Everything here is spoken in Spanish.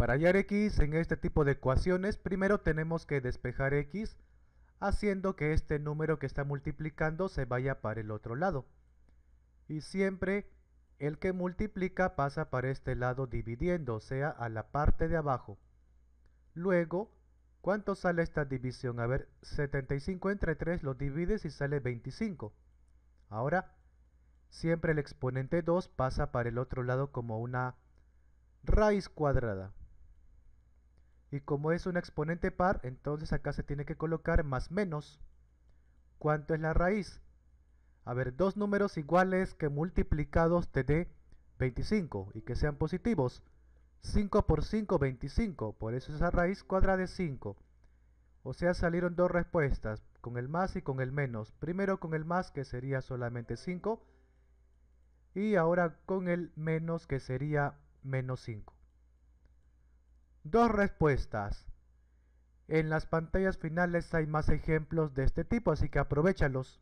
Para hallar x en este tipo de ecuaciones, primero tenemos que despejar x, haciendo que este número que está multiplicando se vaya para el otro lado. Y siempre el que multiplica pasa para este lado dividiendo, o sea, a la parte de abajo. Luego, ¿cuánto sale esta división? A ver, 75 entre 3 lo divides y sale 25. Ahora, siempre el exponente 2 pasa para el otro lado como una raíz cuadrada. Y como es un exponente par, entonces acá se tiene que colocar más menos. ¿Cuánto es la raíz? A ver, dos números iguales que multiplicados te dé 25 y que sean positivos. 5 por 5, 25. Por eso esa raíz cuadrada de 5. O sea, salieron dos respuestas, con el más y con el menos. Primero con el más, que sería solamente 5. Y ahora con el menos, que sería menos 5. Dos respuestas. En las pantallas finales hay más ejemplos de este tipo, así que aprovechalos.